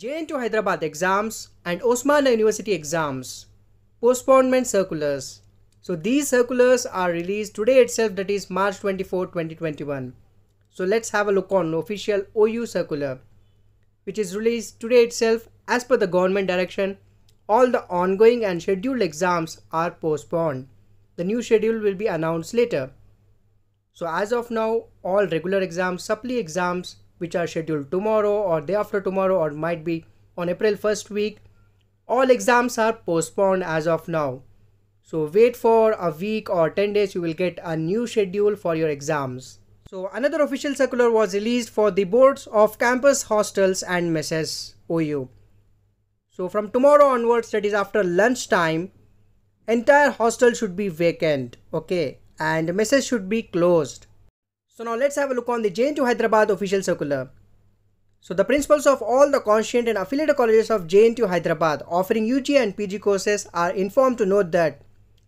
jn to Hyderabad exams and Osmania University exams. Postponement circulars. So these circulars are released today itself that is March 24, 2021. So let's have a look on official OU circular which is released today itself as per the government direction. All the ongoing and scheduled exams are postponed. The new schedule will be announced later. So as of now all regular exams, supply exams which are scheduled tomorrow or day after tomorrow or might be on April 1st week. All exams are postponed as of now. So wait for a week or 10 days you will get a new schedule for your exams. So another official circular was released for the boards of campus hostels and messes OU. So from tomorrow onwards that is after lunchtime entire hostel should be vacant okay and messes should be closed. So now let's have a look on the JN to Hyderabad official circular. So the principals of all the constituent and affiliated colleges of JNTU Hyderabad offering UG and PG courses are informed to note that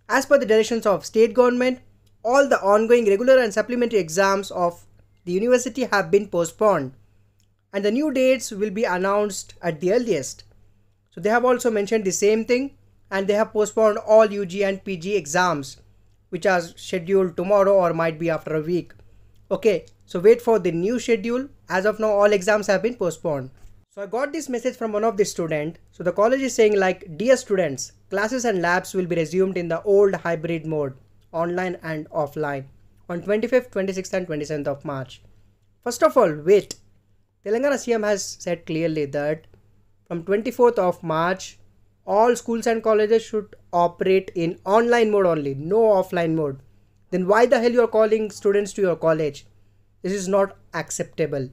as per the directions of state government, all the ongoing regular and supplementary exams of the university have been postponed and the new dates will be announced at the earliest. So they have also mentioned the same thing and they have postponed all UG and PG exams which are scheduled tomorrow or might be after a week. Okay, so wait for the new schedule. As of now, all exams have been postponed. So I got this message from one of the student. So the college is saying like, dear students, classes and labs will be resumed in the old hybrid mode, online and offline on 25th, 26th and 27th of March. First of all, wait. Telangana CM has said clearly that from 24th of March, all schools and colleges should operate in online mode only, no offline mode then why the hell you are calling students to your college this is not acceptable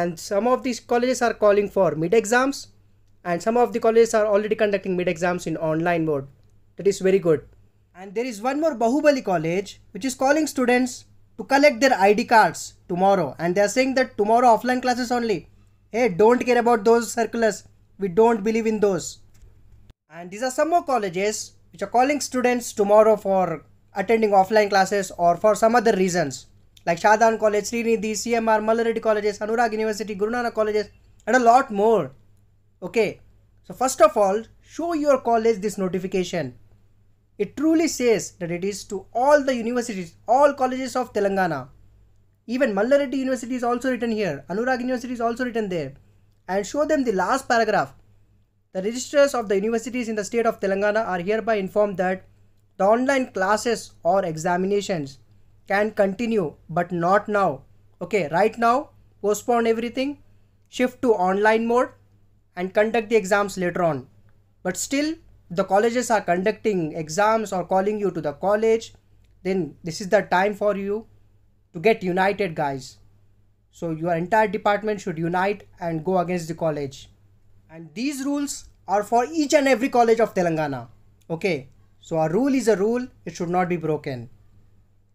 and some of these colleges are calling for mid exams and some of the colleges are already conducting mid exams in online mode that is very good and there is one more bahubali college which is calling students to collect their id cards tomorrow and they are saying that tomorrow offline classes only hey don't care about those circulars we don't believe in those and these are some more colleges which are calling students tomorrow for attending offline classes or for some other reasons like Shadan College, Srinidhi, CMR, Malaradi Colleges, Anurag University, Guru Nanak Colleges and a lot more. Okay, so first of all, show your college this notification. It truly says that it is to all the universities, all colleges of Telangana. Even Mallareddy University is also written here. Anurag University is also written there. And show them the last paragraph. The registrars of the universities in the state of Telangana are hereby informed that the online classes or examinations can continue, but not now. Okay, right now, postpone everything, shift to online mode and conduct the exams later on. But still, the colleges are conducting exams or calling you to the college, then this is the time for you to get united, guys. So, your entire department should unite and go against the college. And these rules are for each and every college of Telangana. Okay, so a rule is a rule, it should not be broken.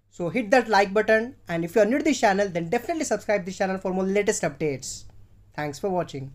So hit that like button and if you are new to this channel then definitely subscribe this channel for more latest updates. Thanks for watching.